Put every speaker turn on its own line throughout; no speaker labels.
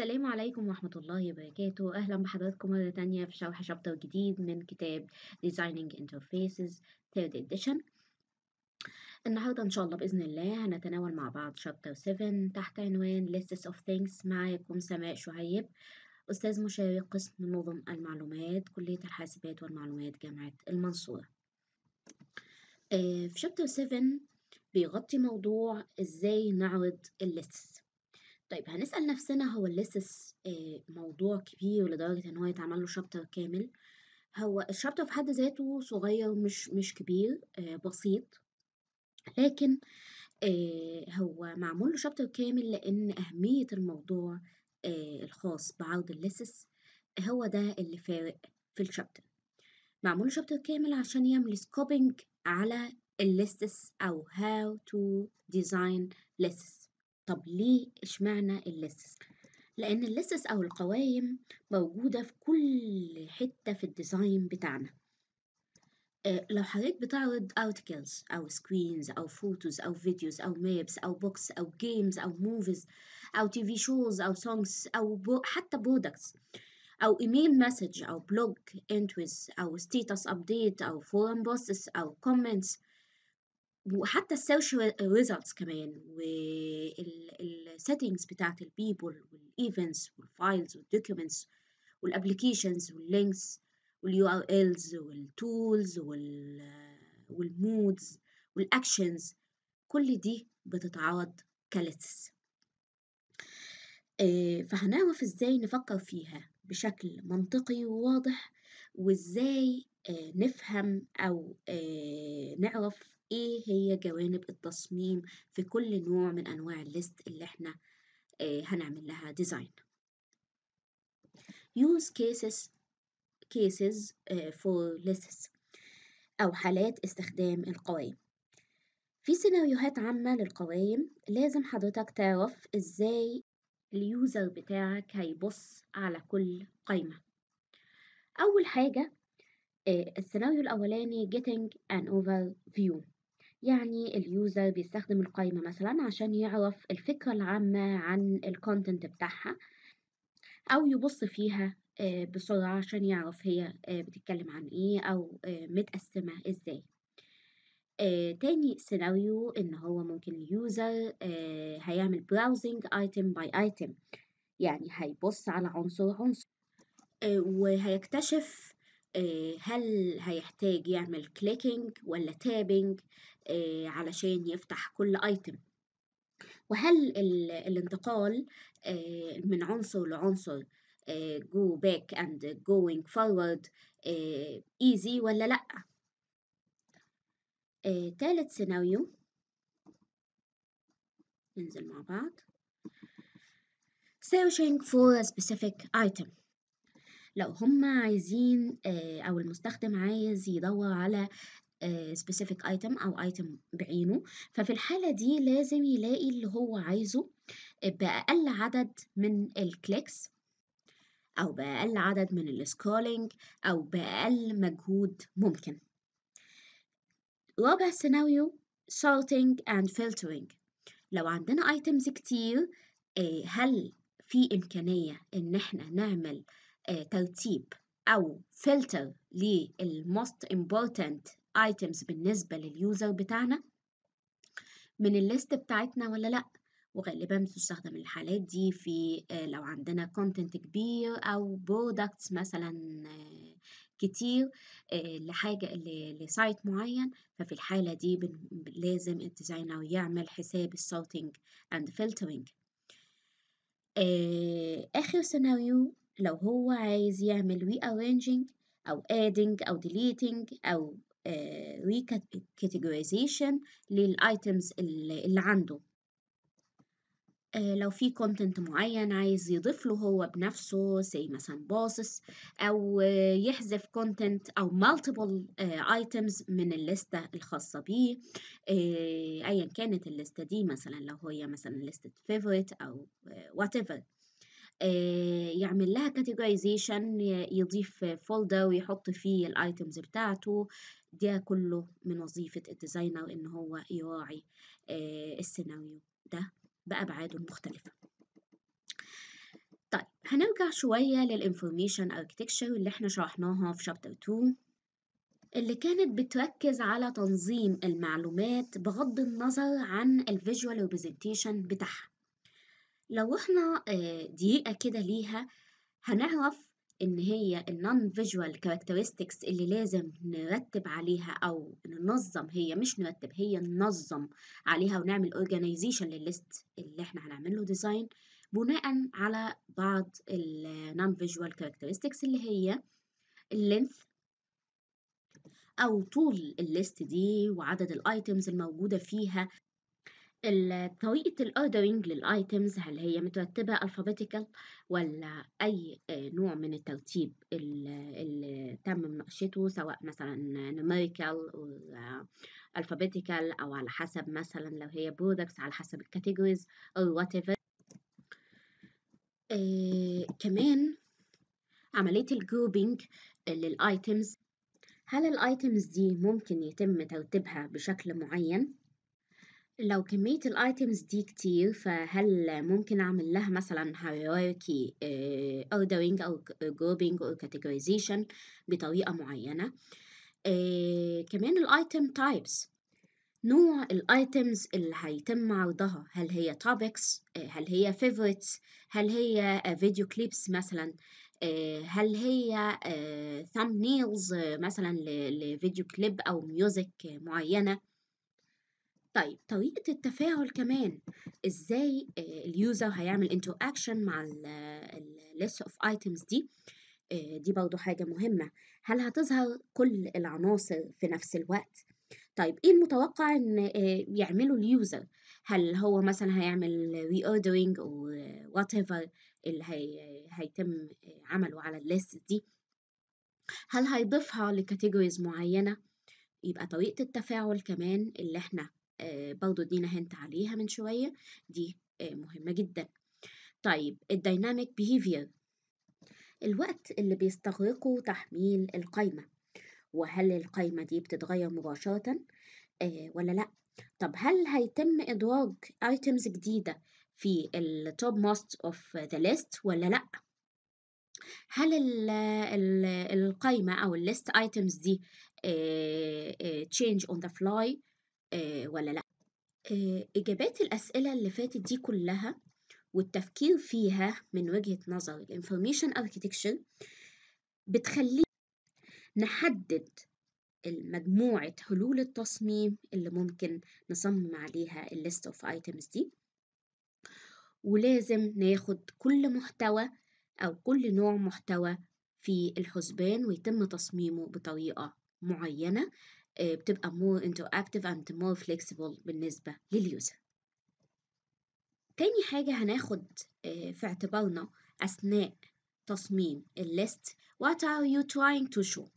السلام عليكم ورحمة الله وبركاته أهلا بحضراتكم مرة تانية في شرح شابتر جديد من كتاب Designing Interfaces Third Edition النهاردة إن شاء الله بإذن الله هنتناول مع بعض شابتر 7 تحت عنوان Lists of Things معاكم سماء شعيب أستاذ مشارك قسم نظم المعلومات كلية الحاسبات والمعلومات جامعة المنصورة آه، في شابتر 7 بيغطي موضوع إزاي نعرض الليستس طيب هنسأل نفسنا هو الليسس آه، موضوع كبير لدرجة إن هو يتعمل له شابتر كامل هو الشابتر في حد ذاته صغير مش مش كبير آه، بسيط لكن آه، هو معمول له شابتر كامل لأن أهمية الموضوع الخاص بعرض الليسس هو ده اللي فارق في الشابتر معمول له شابتر كامل عشان يعمل سكوبينج على الليسس أو how to design lists طب ليه اشمعنى اللسس لأن اللسس أو القوائم موجودة في كل حتة في الديزاين بتاعنا لو حضرتك بتعرض articles أو screens أو photos أو videos أو maps أو books أو games أو movies أو TV shows أو songs أو بو حتى products أو email message أو blog entries أو status update أو forum posts أو comments وحتى السوشيال ريزلتس كمان والسيتنجز بتاعت البيبل والايفنتس والفايلز والدوكيومنتس والابلكيشنز واللينكس واليو ار الز والتولز والمودز والاكشنز كل دي بتتعرض كالتس آه، فهنعرف ازاي نفكر فيها بشكل منطقي وواضح وازاي آه، نفهم او آه، نعرف ايه هي جوانب التصميم في كل نوع من انواع الليست اللي احنا آه، هنعمل لها ديزاين use cases cases آه، for lists أو حالات استخدام القوائم في سيناريوهات عامة للقوائم لازم حضرتك تعرف إزاي اليوزر بتاعك هيبص على كل قايمة أول حاجة آه، السيناريو الأولاني getting an overview يعني اليوزر بيستخدم القائمة مثلا عشان يعرف الفكرة العامة عن الكونتنت بتاعها أو يبص فيها آه، بسرعة عشان يعرف هي آه، بتتكلم عن ايه أو آه، متقسمة ازاي تاني سيناريو إن هو ممكن اليوزر هيعمل براوزنج ايتم باي ايتم يعني هيبص على عنصر عنصر وهيكتشف هل هيحتاج يعمل كليكينج ولا تابينج علشان يفتح كل ايتم وهل الانتقال من عنصر لعنصر go back and going forward easy ولا لأ تالت سيناريو ننزل مع بعض searching for a specific item لو هم عايزين أو المستخدم عايز يدور على سبيسيفيك آه، ايتم او ايتم بعينه ففي الحالة دي لازم يلاقي اللي هو عايزه بأقل عدد من الكليكس أو بأقل عدد من السكرولينج أو بأقل مجهود ممكن رابع سيناريو sorting and filtering لو عندنا ايتمز كتير آه، هل في إمكانية إن إحنا نعمل آه، ترتيب أو فلتر للموست important items بالنسبة لليوزر بتاعنا من الليست بتاعتنا ولا لأ وغالبا بتستخدم الحالات دي في آه، لو عندنا كونتنت كبير او برودكتس مثلا آه، كتير آه، لحاجة لسايت معين ففي الحالة دي لازم الديزاينر يعمل حساب السورتنج اند فلترنج اخر سيناريو لو هو عايز يعمل ري او adding او ديليتنج او آه، recategorization للايتمز اللي عنده آه، لو في كونتنت معين عايز يضيف له هو بنفسه زي مثلا باصص او يحذف كونتنت او مالتيبل ايتمز آه، من الليستة الخاصة بيه ايا كانت الليستة دي مثلا لو هي مثلا لسته فيفوريت او whatever يعمل لها categorization يضيف فولدر ويحط فيه الايتمز بتاعته ده كله من وظيفة الديزاينر إن هو يراعي آه، السيناريو ده بأبعاده المختلفة طيب هنرجع شوية للإنفورميشن أركتكشر اللي احنا شرحناها في شابتر 2 اللي كانت بتركز على تنظيم المعلومات بغض النظر عن الفيجوال ريبريزنتيشن بتاعها لو احنا آه، دقيقة كده ليها هنعرف إن هي النون فيجوال كاركترستكس اللي لازم نرتب عليها أو ننظم هي مش نرتب هي ننظم عليها ونعمل organization للليست اللي احنا هنعمل له ديزاين بناء على بعض النون فيجوال كاركترستكس اللي هي اللينث أو طول الليست دي وعدد الأيتمز الموجودة فيها طريقة الأوردرينج للأيتمز هل هي مترتبة alphabetical ولا أي آه، نوع من الترتيب اللي تم مناقشته سواء مثلا numerical أو alphabetical أو على حسب مثلا لو هي products على حسب الكاتيجوريز أو whatever آه، كمان عملية الجروبينج للأيتمز هل الأيتمز دي ممكن يتم ترتيبها بشكل معين؟ لو كمية الايتمز دي كتير فهل ممكن اعمل لها مثلا hierarchy اوردرينج آه، ordering او grouping او categorization بطريقة معينة آه، كمان الايتم types نوع الايتمز اللي هيتم عرضها هل هي topics آه، هل هي favorites هل هي فيديو كليبس مثلا هل هي thumbnails مثلا لفيديو كليب او ميوزك معينة طيب طريقة التفاعل كمان ازاي آه، اليوزر هيعمل interaction مع ال list of items دي آه، دي برضو حاجة مهمة هل هتظهر كل العناصر في نفس الوقت؟ طيب ايه المتوقع ان آه، يعمله اليوزر؟ هل هو مثلا هيعمل reordering او whatever اللي هي هيتم عمله على الليست دي؟ هل هيضيفها لكاتيجوريز معينة؟ يبقى طريقة التفاعل كمان اللي احنا آه، برضو ادينا هنت عليها من شوية دي آه، مهمة جدا طيب الديناميك بيهيفير الوقت اللي بيستغرقه تحميل القايمة وهل القايمة دي بتتغير مباشرة آه، ولا لأ طب هل هيتم إدراج ايتمز جديدة في التوب most اوف ذا ليست ولا لأ هل القايمة أو الليست ايتمز دي change on the fly آه، ولا لأ آه، إجابات الأسئلة اللي فاتت دي كلها والتفكير فيها من وجهة نظر الانفورميشن architecture بتخلينا نحدد مجموعة حلول التصميم اللي ممكن نصمم عليها الليست اوف ايتمز دي ولازم ناخد كل محتوى أو كل نوع محتوى في الحسبان ويتم تصميمه بطريقة معينة آه، بتبقى more interactive and more flexible بالنسبة لليوزر تاني حاجة هناخد آه، في اعتبارنا أثناء تصميم الليست what are you trying to show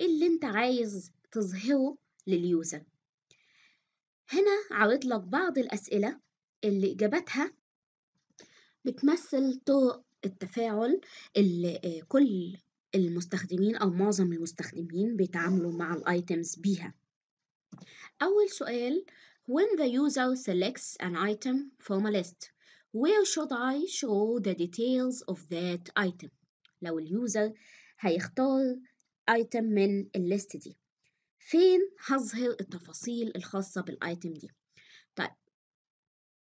اللي انت عايز تظهره لليوزر هنا عرض لك بعض الأسئلة اللي إجابتها بتمثل طرق التفاعل اللي آه، كل المستخدمين أو معظم المستخدمين بيتعاملوا مع الأيتمز بيها أول سؤال When the user selects an item from a list Where should I show the details of that item لو اليوزر هيختار ايتم من الليست دي فين هظهر التفاصيل الخاصة بالايتم دي طيب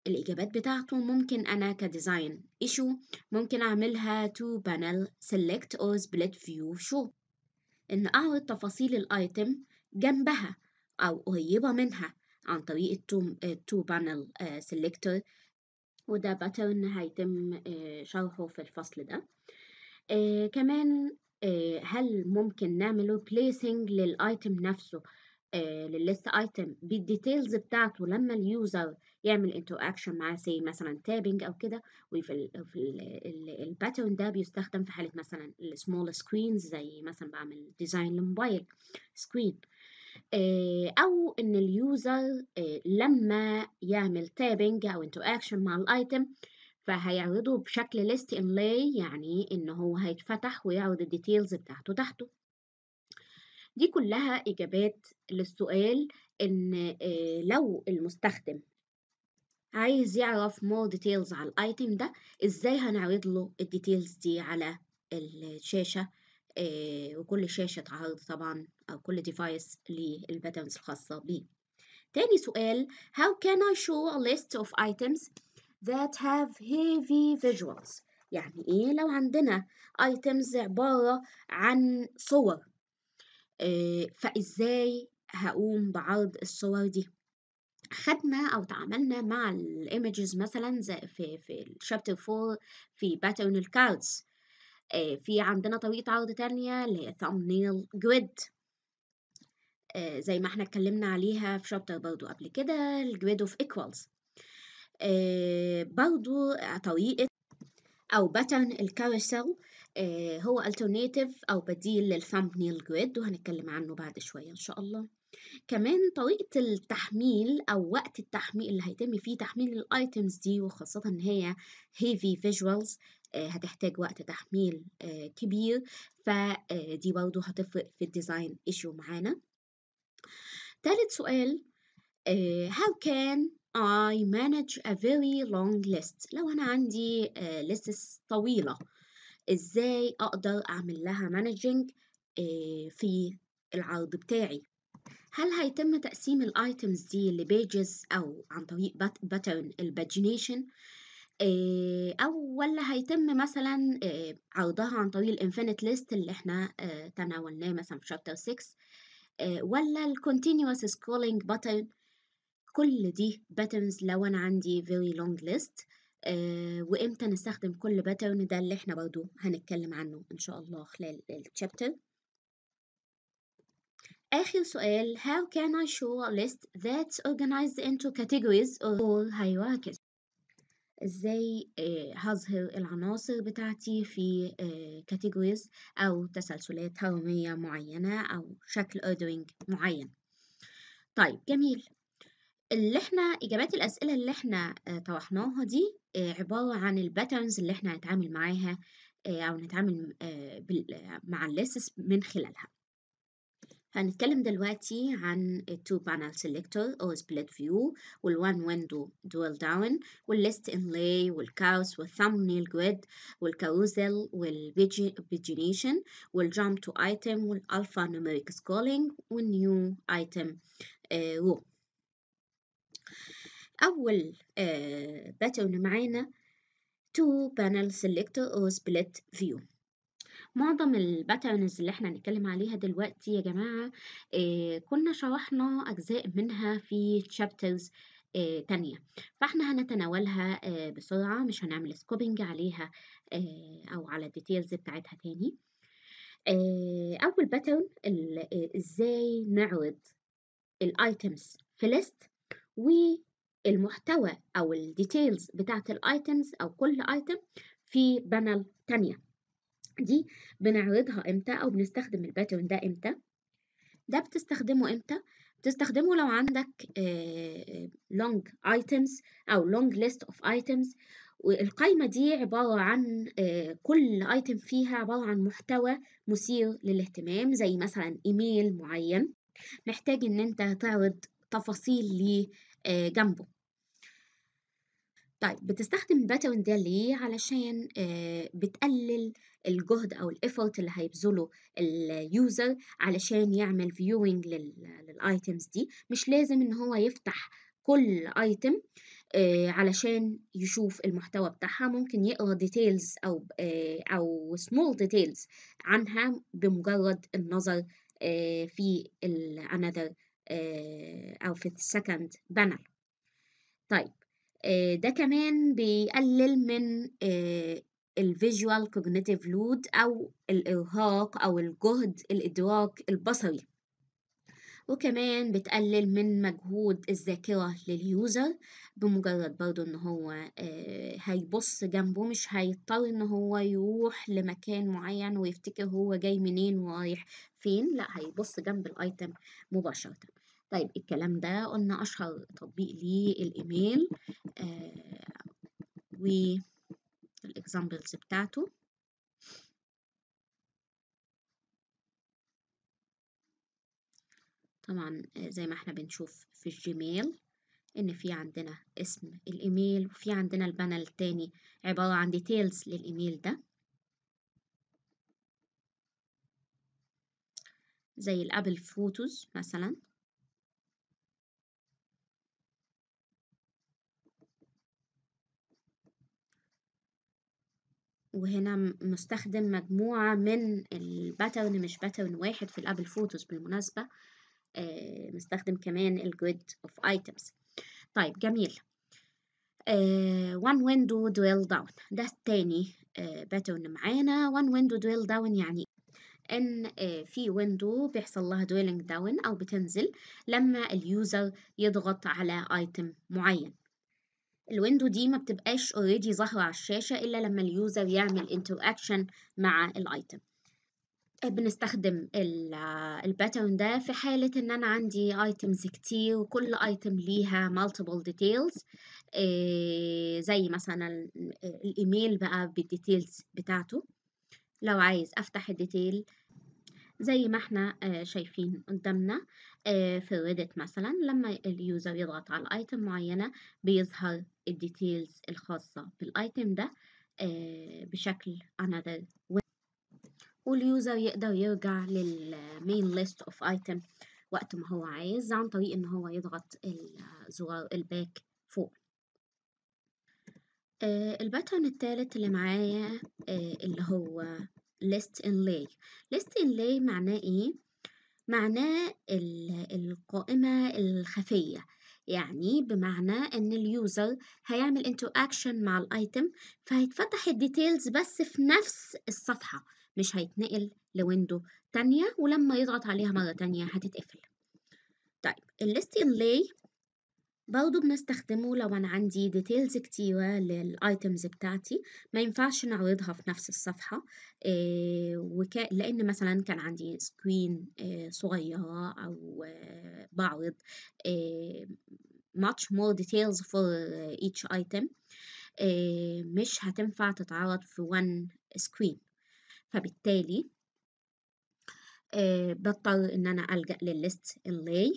الإجابات بتاعته ممكن أنا كديزاين إيشو ممكن أعملها to panel select or split view show إن أعرض تفاصيل الأيتم جنبها أو قريبة منها عن طريق التو آه، بانل selector وده باترن هيتم آه، شرحه في الفصل ده آه، كمان هل ممكن نعمله بليسنج للأيتم نفسه آه، للليست ايتم بالديتيلز بتاعته لما اليوزر يعمل اكشن معاه زي مثلا تابنج او كده وفي الباترن ده بيستخدم في حاله مثلا السمول سكرينز زي مثلا بعمل ديزاين لموبايل سكرين آه، او ان اليوزر آه، لما يعمل تابنج او اكشن مع الايتم فهيعرضه بشكل ليست انلاي يعني ان هو هيتفتح ويعرض الديتيلز بتاعته تحته دي كلها إجابات للسؤال إن آه، لو المستخدم عايز يعرف more details على الايتم ده ازاي هنعرض له الديتيلز دي على الشاشة آه، وكل شاشة تعرض طبعا أو كل ديفايس للباترنز الخاصة بيه تاني سؤال how can I show a list of items that have heavy visuals يعني ايه لو عندنا items عبارة عن صور آه، فإزاي هقوم بعرض الصور دي خدنا او تعاملنا مع الايمجز مثلا زي في في الشابتر 4 في باترن الكاردز آه، في عندنا طريقه عرض تانية اللي هي thumbnail جريد آه، زي ما احنا اتكلمنا عليها في شابتر برضو قبل كده الجريد اوف ايكوالز برضو طريقه أو باترن الكاروسيل آه، هو alternative أو بديل للثامبنيل جريد وهنتكلم عنه بعد شوية إن شاء الله كمان طريقة التحميل أو وقت التحميل اللي هيتم فيه تحميل الايتمز دي وخاصة إن هي heavy visuals آه، هتحتاج وقت تحميل آه، كبير فدي برضه هتفرق في الديزاين ايشيو معانا تالت سؤال how can I manage a very long list لو أنا عندي آه، lists طويلة إزاي أقدر أعمل لها managing آه، في العرض بتاعي هل هيتم تقسيم الايتمز دي لبيجز او عن طريق باترن الباجينيشن آه، او ولا هيتم مثلا عرضها عن طريق الانفينيت ليست اللي احنا تناولناه مثلا في شابتر 6 ولا الكونتينوس سكرولينج باترن كل دي باترنز لو انا عندي very long list آه، وامتى نستخدم كل باترن ده اللي احنا برضو هنتكلم عنه ان شاء الله خلال الشابتر آخر سؤال how can I show a list that's organized into categories or hierarchies ازاي آه، هظهر العناصر بتاعتي في آه، categories او تسلسلات هرمية معينة او شكل ordering معين طيب جميل اللي احنا إجابات الأسئلة اللي احنا آه، طرحناها دي آه، عبارة عن الباترنز اللي احنا هنتعامل معاها آه، أو نتعامل مع الليسس من خلالها هنتكلم دلوقتي عن التو بانل سيلكتور او سبليت فيو والوان ويندو دول داون والليست ان لاي والكاوس نيل جريد والكاروزل والبيجينيشن والجامب تو ايتم والالفا نوميريك سكولينج والنيو ايتم رو أول باتون آه، معانا to panel selector or split view معظم الباترنز اللي احنا هنتكلم عليها دلوقتي يا جماعة اه كنا شرحنا أجزاء منها في chapters اه تانية فاحنا هنتناولها اه بسرعة مش هنعمل سكوبينج عليها آه، أو على الديتيلز بتاعتها تاني آه، أول باترن إزاي نعرض الأيتمز في ليست المحتوى أو الديتيلز بتاعة الايتمز أو كل ايتم في بانل تانية دي بنعرضها امتى أو بنستخدم الباترن ده امتى ده بتستخدمه امتى بتستخدمه لو عندك آه، long items أو long list of items والقايمة دي عبارة عن آه، كل ايتم فيها عبارة عن محتوى مثير للاهتمام زي مثلا ايميل معين محتاج ان انت تعرض تفاصيل ليه آه، جنبه طيب بتستخدم الباترن ده ليه علشان آه، بتقلل الجهد او الايفورت اللي هيبذله اليوزر علشان يعمل فيوينج للايتيمز دي مش لازم ان هو يفتح كل ايتم آه، علشان يشوف المحتوى بتاعها ممكن يقرا ديتيلز او او سمول ديتيلز عنها بمجرد النظر في another آه، أو في السكند بانل طيب آه، ده كمان بيقلل من الفيجوال كوجنيتيف لود أو الإرهاق أو الجهد الإدراك البصري وكمان بتقلل من مجهود الذاكرة لليوزر بمجرد برضو ان هو آه، هيبص جنبه مش هيضطر ان هو يروح لمكان معين ويفتكر هو جاي منين ورايح فين لا هيبص جنب الايتم مباشرة طيب الكلام ده قلنا أشهر تطبيق ليه الإيميل آه والإكزامبلز بتاعته طبعا آه، زي ما احنا بنشوف في الجيميل ان في عندنا اسم الايميل وفي عندنا البانل التاني عبارة عن ديتيلز للايميل ده زي الابل فوتوز مثلا وهنا مستخدم مجموعة من الباترن مش باترن واحد في الأبل فوتوز بالمناسبة آه، مستخدم كمان الجريد اوف ايتمز طيب جميل آه one window drill down ده التاني باترن آه، معانا one window drill down يعني ان آه، في ويندو بيحصل لها دويلنج داون او بتنزل لما اليوزر يضغط على ايتم معين الويندو دي ما بتبقاش اوريدي ظاهرة على الشاشة إلا لما اليوزر يعمل انتراكشن مع الايتم آه، بنستخدم الباترن آه، ده في حالة إن أنا عندي ايتمز كتير وكل ايتم ليها multiple details آه، زي مثلا الإيميل بقى بالديتيلز بتاعته لو عايز أفتح الديتيل زي ما احنا شايفين قدامنا آه، في الريدت مثلا لما اليوزر يضغط على ايتم معينة بيظهر الديتيلز الخاصة بالايتم ده آه، بشكل another واليوزر يقدر يرجع للمين ليست اوف ايتم وقت ما هو عايز عن طريق ان هو يضغط الزرار الباك آه، فوق الباترن الثالث اللي معايا اللي هو list ليست list لاي معناه ايه معناه القائمة الخفية يعني بمعنى ان اليوزر هيعمل interaction مع الايتم فهيتفتح الديتيلز بس في نفس الصفحة مش هيتنقل لويندو تانية ولما يضغط عليها مرة تانية هتتقفل طيب الليستين inlay برضو بنستخدمه لو أنا عندي ديتيلز كتيرة للأيتمز بتاعتي ما ينفعش نعرضها في نفس الصفحة آه، لأن مثلا كان عندي سكرين آه، صغيرة أو آه، بعرض much more details for each item مش هتنفع تتعرض في one screen فبالتالي بضطر إن أنا ألجأ للليست اللي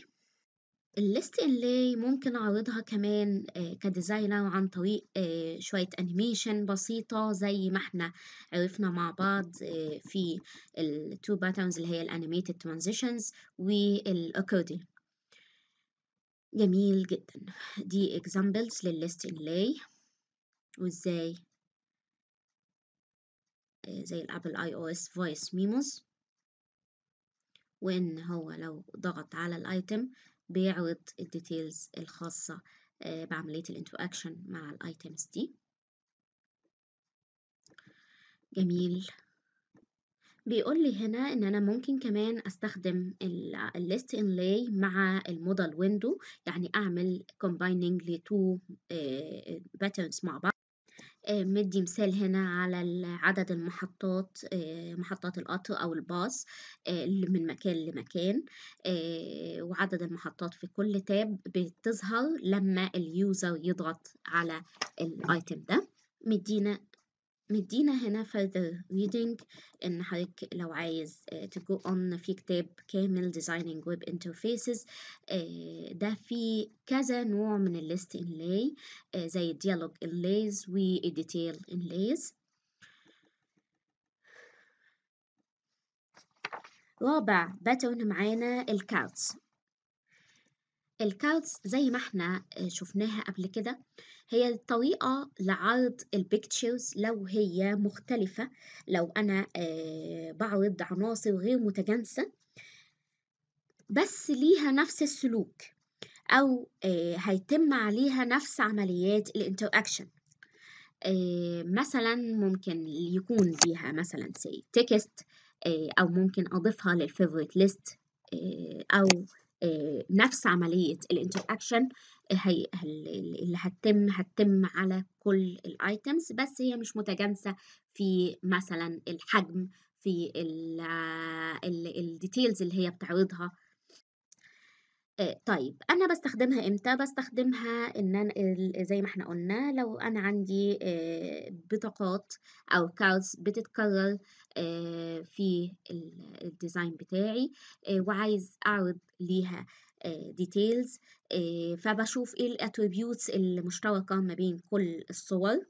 الليست اللي ممكن أعرضها كمان آه، كديزاينر عن طريق آه، شوية أنيميشن بسيطة زي ما احنا عرفنا مع بعض آه، في التو باترنز اللي هي الانيميتد ترانزيشنز accordion جميل جدا دي examples للليست اللي وازاي زي الابل اي او اس فويس ميموز وان هو لو ضغط على الايتم بيعرض الديتيلز الخاصة آه، بعملية الانتراكشن مع الايتمز دي جميل بيقول لي هنا ان انا ممكن كمان استخدم الليست لاي مع المودل ويندو يعني اعمل كومبايننج لتو باترنز آه، مع بعض آه، مدي مثال هنا على عدد المحطات آه، محطات القطر أو الباص آه، من مكان لمكان وعدد المحطات في كل تاب بتظهر لما اليوزر يضغط على الايتم ده مدينا مدينا هنا further reading ان حضرتك لو عايز آه، to go on في كتاب كامل designing web interfaces آه، ده في كذا نوع من الليست inlay آه، زي dialog inlays و detail inlays رابع باتون معانا الكارتس الكاوتس زي ما احنا آه، شفناها قبل كده هي طريقة لعرض البيكتشرز لو هي مختلفة لو أنا آه، بعرض عناصر غير متجانسة بس ليها نفس السلوك أو آه، هيتم عليها نفس عمليات الانتراكشن مثلا ممكن يكون ليها مثلا سي تكست أو ممكن أضيفها للفيفوريت ليست أو آه، نفس عملية الانتراكشن آه، هي اللي هتتم هتتم على كل الايتمز بس هي مش متجانسة في مثلا الحجم في الديتيلز آه، اللي هي بتعرضها آه، طيب أنا بستخدمها إمتى، بستخدمها إن أنا زي ما إحنا قُلنا لو أنا عندي آه، بطاقات أو cards بتتكرر آه، في الديزاين بتاعي، وعايز أعرض ليها ديتيلز فبشوف إيه الاتريبيوتس المشتركة ما بين كل الصور.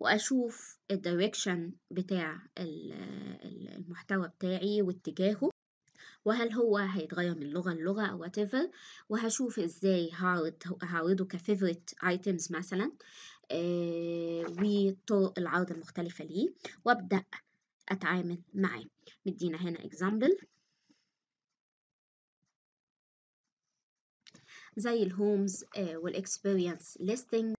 وأشوف الدايركشن بتاع المحتوى بتاعي واتجاهه. وهل هو هيتغير من لغة للغة أو whatever وهشوف إزاي هعرض هعرضه كفيفوريت items مثلا آه، وطرق العرض المختلفة ليه وأبدأ أتعامل معاه مدينا هنا example زي الهومز والاكسبيرينس ليستنج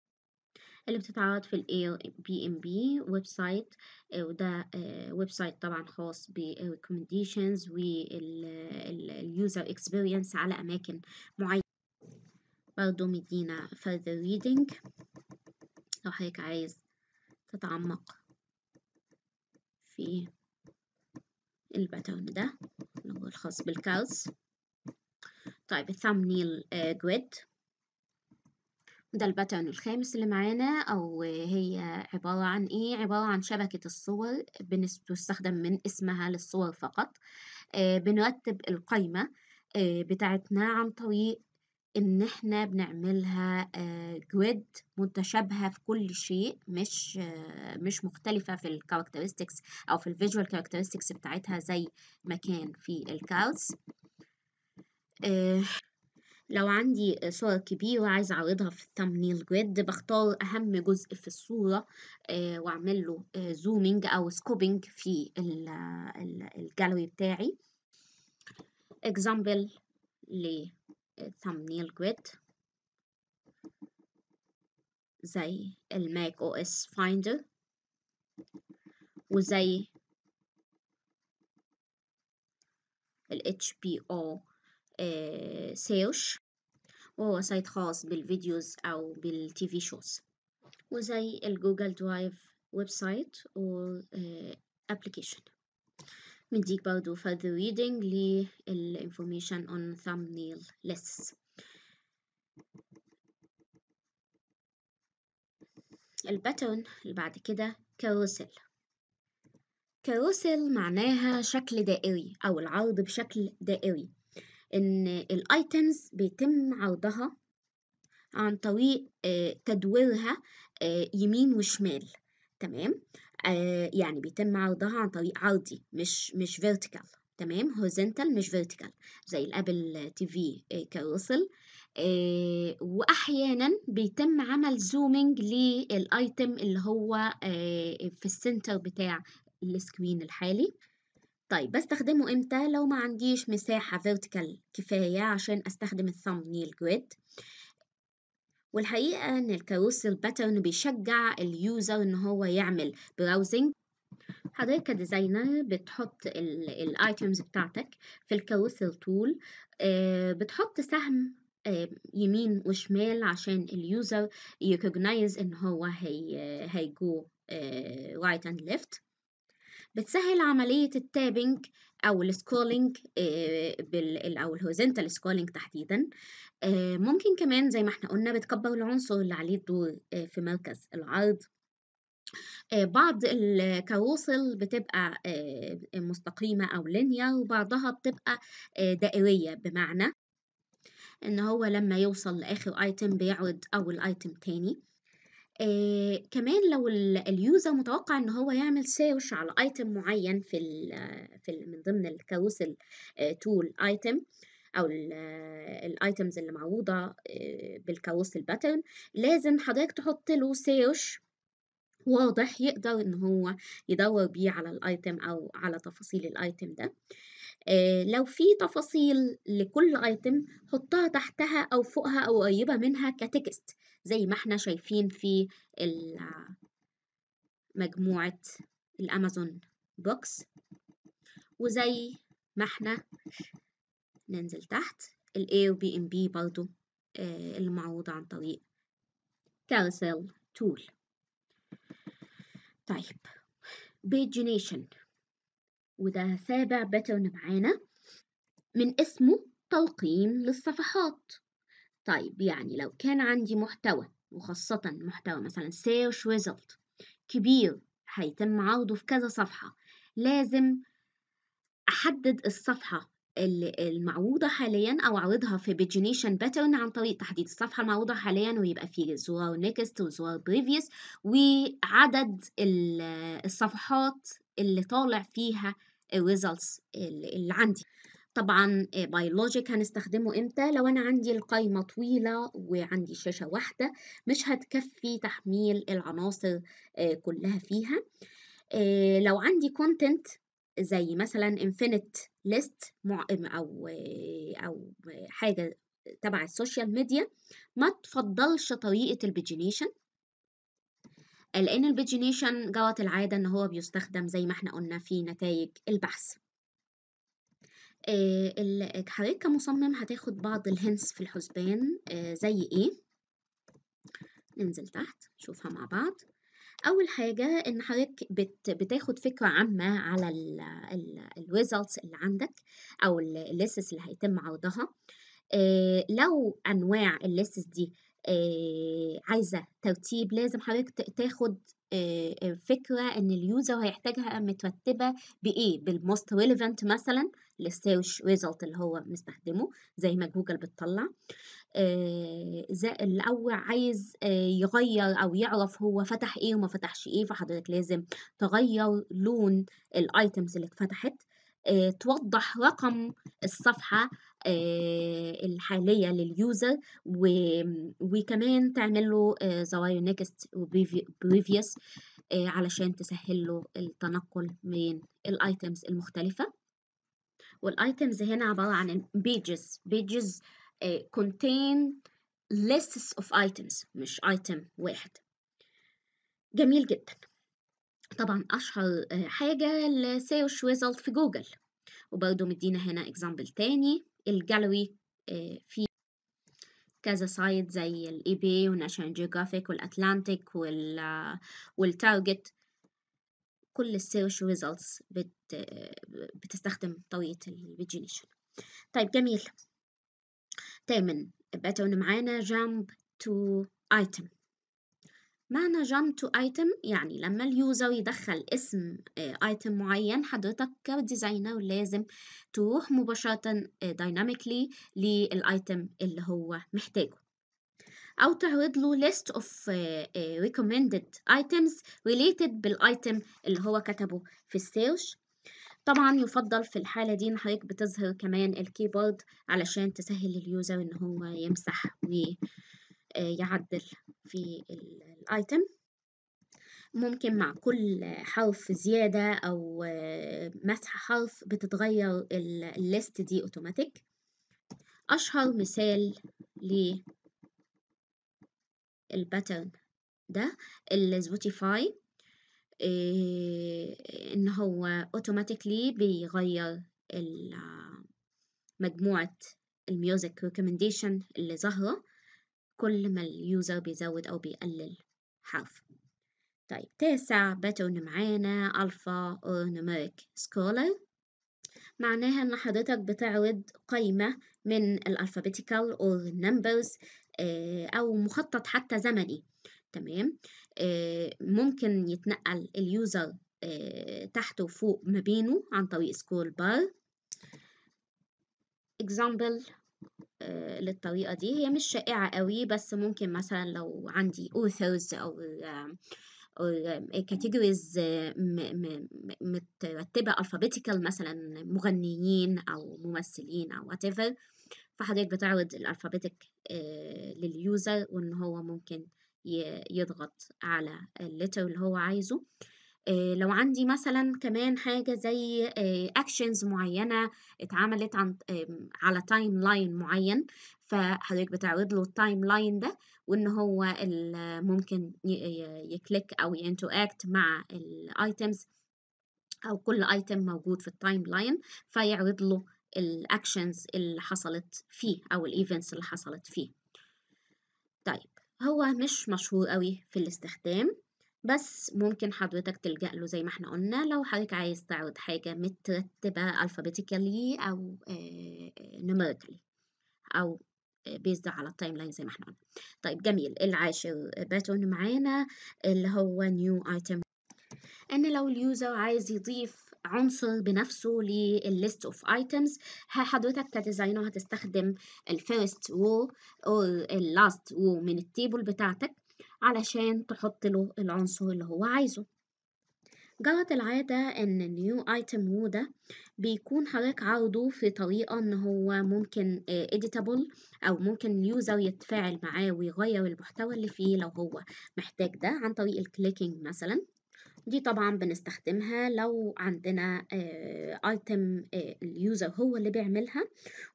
اللي بتتعرض في ال بي ام بي ويب سايت وده ويب آه، سايت طبعا خاص بالريكومنديشنز واليوزر اكسبيرينس على اماكن معينه برضو مدينا further reading لو حضرتك عايز تتعمق في الباترن ده اللي هو الخاص بالكارز طيب الثامنيل آه، جريد ده الباترن الخامس اللي معانا أو هي عبارة عن إيه؟ عبارة عن شبكة الصور بتستخدم من اسمها للصور فقط آه، بنرتب القايمة آه، بتاعتنا عن طريق إن إحنا بنعملها جريد آه، متشابهة في كل شيء مش مش مختلفة في الكاركترستكس أو في الفيجوال كاركترستكس بتاعتها زي ما كان في الكاردز لو عندي صور كبيرة عايزة أعرضها في الثامنيل جريد بختار أهم جزء في الصورة آه، وأعمل له زومينج آه، أو سكوبينج في الجالوري بتاعي اكزامبل للثامنيل جريد زي الماك او اس فايندر وزي ال HPO آه، سيرش وهو سايت خاص بالفيديوز أو بالتي في شوز وزي الجوجل درايف ويب سايت أبليكيشن آه، مديك برضو further reading للinformation on thumbnail lists الباترن اللي بعد كده كاروسيل كاروسيل معناها شكل دائري أو العرض بشكل دائري إن الأيتمز بيتم عرضها عن طريق آه، تدويرها آه، يمين وشمال تمام آه، يعني بيتم عرضها عن طريق عرضي مش مش فيرتيكال تمام هوريزونتال مش فيرتيكال زي الابل تي في كاروسل واحيانا بيتم عمل زومينج للايتم اللي هو في السنتر بتاع السكرين الحالي طيب بستخدمه امتى لو ما عنديش مساحة vertical كفاية عشان استخدم الثامب نيل جريد والحقيقة ان الكاروسل باترن بيشجع اليوزر ان هو يعمل براوزنج حضرتك كديزاينر بتحط الايتيمز بتاعتك في الكاروسل تول آه، بتحط سهم آه، يمين وشمال عشان اليوزر يكوجنايز ان هو هي هيجو رايت اند ليفت بتسهل عملية التابنج أو السكولينج آه، أو الهوريزنتال سكولينج تحديدا آه، ممكن كمان زي ما احنا قلنا بتكبر العنصر اللي عليه الدور آه، في مركز العرض بعض الكروسل بتبقى مستقيمة أو لينير وبعضها بتبقى دائرية بمعنى إن هو لما يوصل لآخر أيتم بيعرض أول أيتم تاني آه، كمان لو اليوزر متوقع ان هو يعمل سيرش على ايتم معين في ال في الـ من ضمن الكاروسل تول ايتم آه، او الايتمز اللي معروضه آه، بالكاروسل باترن لازم حضرتك تحط له سيرش واضح يقدر ان هو يدور بيه على الايتم او على تفاصيل الايتم ده لو في تفاصيل لكل ايتم حطها تحتها او فوقها او قريبه منها كتكست زي ما احنا شايفين في مجموعة الأمازون بوكس وزي ما احنا ننزل تحت الـ A و B and B برضو آه، اللي عن طريق Carousel Tool طيب Pagination وده سابع باترن معانا من اسمه تلقين للصفحات طيب يعني لو كان عندي محتوى وخاصة محتوى مثلا سيرش ريزلت كبير هيتم عرضه في كذا صفحة لازم أحدد الصفحة المعروضة حاليا أو أعرضها في بيجينيشن باترن عن طريق تحديد الصفحة المعروضة حاليا ويبقى فيه زوار نيكست وزوار بريفيوس وعدد الصفحات اللي طالع فيها الريزلتس اللي عندي طبعا بايولوجيك آه، هنستخدمه امتى لو انا عندي القايمه طويله وعندي شاشه واحده مش هتكفي تحميل العناصر آه، كلها فيها آه، لو عندي كونتنت زي مثلا انفينيت ليست او او حاجه تبع السوشيال ميديا ما تفضلش طريقه البيجينيشن لان البيجينيشن جرت العاده ان هو بيستخدم زي ما احنا قلنا في نتائج البحث آه، حضرتك كمصمم هتاخد بعض الهنس في الحسبان آه، زي ايه ننزل تحت نشوفها مع بعض اول حاجه ان حضرتك بت بتاخد فكره عامه على الريزلتس اللي عندك او الليسس اللي هيتم عرضها آه، لو انواع الليسس دي عايزه ترتيب لازم حضرتك تاخد فكره ان اليوزر هيحتاجها مترتبه بايه بالموست ريليفنت مثلا السيرش ريزلت اللي هو مستخدمه زي ما جوجل بتطلع آه، او عايز آه، يغير او يعرف هو فتح ايه وما فتحش ايه فحضرتك لازم تغير لون الايتمز اللي اتفتحت آه، توضح رقم الصفحة الحالية لليوزر وكمان تعمل له زراير نيكست وبريفيوس علشان تسهل له التنقل بين الايتمز المختلفة والايتمز هنا عباره عن pages pages uh, contain lists of items مش item واحد جميل جدا طبعا اشهر uh, حاجه السيرش ريزلت في جوجل وبرده مدينا هنا اكزامبل تاني الجالري uh، في كذا سايت زي الاي بي وناشونال جيوغرافيك والاتلانتيك والتارجت كل السيرش ريزلتس بت بتستخدم طريقة الفيجينيشن طيب جميل تامن بقت معانا جامب تو ايتم معنى جامب تو ايتم يعني لما اليوزر يدخل اسم ايتم آه، معين حضرتك كديزاينر لازم تروح مباشرة دايناميكلي آه، للايتم اللي هو محتاجه أو تعرض له list of آه، آه، recommended items related بالايتم اللي هو كتبه في السيرش طبعا يفضل في الحالة دي إن حضرتك بتظهر كمان الكيبورد علشان تسهل اليوزر إن هو يمسح ويعدل آه، في الايتم ممكن مع كل حرف زيادة أو مسح حرف بتتغير الليست دي أوتوماتيك أشهر مثال ليه الباترن ده اللي سبوتيفاي آه، ان هو اوتوماتيكلي بيغير آه، مجموعة الميوزك ريكومنديشن اللي ظاهرة كل ما اليوزر بيزود أو بيقلل حرف طيب تاسع باترن معانا ألفا أو نوميريك سكولر معناها إن حضرتك بتعرض قائمة من الألفابيتيكال أو نمبرز آه، أو مخطط حتى زمني تمام آه، ممكن يتنقل اليوزر آه، تحت وفوق ما بينه عن طريق سكول بار example للطريقة دي هي مش شائعة قوي بس ممكن مثلا لو عندي authors أو كاتيجوريز مترتبة alphabetical مثلا مغنيين أو ممثلين أو whatever فحضرتك بتعرض الألفابيتك آه، لليوزر وإن هو ممكن يضغط على اللتر اللي هو عايزه آه، لو عندي مثلا كمان حاجة زي اكشنز آه، معينة اتعملت عن على تايم لاين معين فحضرتك بتعرض له التايم لاين ده وان هو ممكن يكليك او أكت مع الايتمز او كل ايتم موجود في التايم لاين فيعرض له الأكشنز اللي حصلت فيه أو الإيفنتس اللي حصلت فيه طيب هو مش مشهور قوي في الاستخدام بس ممكن حضرتك تلجأ له زي ما احنا قلنا لو حضرتك عايز تعرض حاجة مترتبة alphabetically أو آه، numerically أو بيزد آه، على التايم لاين زي ما احنا قلنا طيب جميل العاشر باتون معانا اللي هو نيو ايتم ان لو اليوزر عايز يضيف عنصر بنفسه للليست اوف ايتمز حضرتك كديزاينر هتستخدم الفيرست رو او اللاست رو من التيبل بتاعتك علشان تحط له العنصر اللي هو عايزه جرت العادة إن النيو ايتم رو ده بيكون حضرتك عرضه في طريقة إن هو ممكن آه، editable أو ممكن اليوزر يتفاعل معاه ويغير المحتوى اللي فيه لو هو محتاج ده عن طريق الكليكينج مثلا دي طبعا بنستخدمها لو عندنا ايتم آه، آه، اليوزر هو اللي بيعملها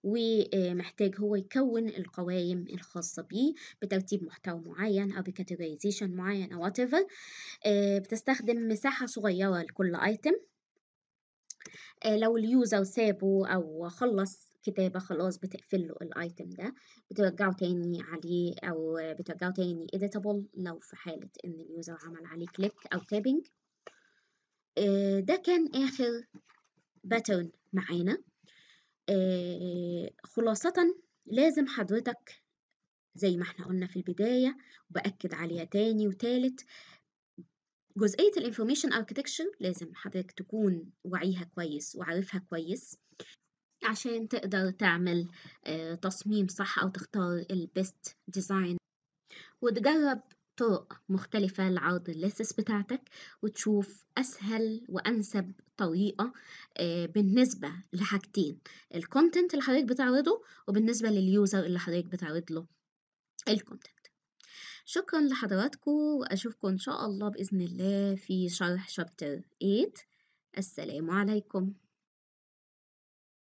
ومحتاج هو يكون القوائم الخاصة بيه بترتيب محتوى معين أو بكاتيجوريزيشن معين أو whatever آه، بتستخدم مساحة صغيرة لكل ايتم آه، لو اليوزر سابه أو خلص كتابة خلاص بتقفله الايتم ده بترجعه تاني عليه أو بترجعه تاني editable لو في حالة إن اليوزر عمل عليه كليك أو تابنج آه، ده كان آخر باترن معانا آه، خلاصة لازم حضرتك زي ما احنا قلنا في البداية وبأكد عليها تاني وتالت جزئية الانفورميشن Architecture لازم حضرتك تكون وعيها كويس وعارفها كويس عشان تقدر تعمل آه، تصميم صح أو تختار البيست ديزاين وتجرب طرق مختلفة لعرض الليسس بتاعتك وتشوف أسهل وأنسب طريقة آه، بالنسبة لحاجتين الكونتنت اللي حضرتك بتعرضه وبالنسبة لليوزر اللي حضرتك بتعرض له الكونتنت شكرا لحضراتكم وأشوفكم إن شاء الله بإذن الله في شرح شابتر 8 السلام عليكم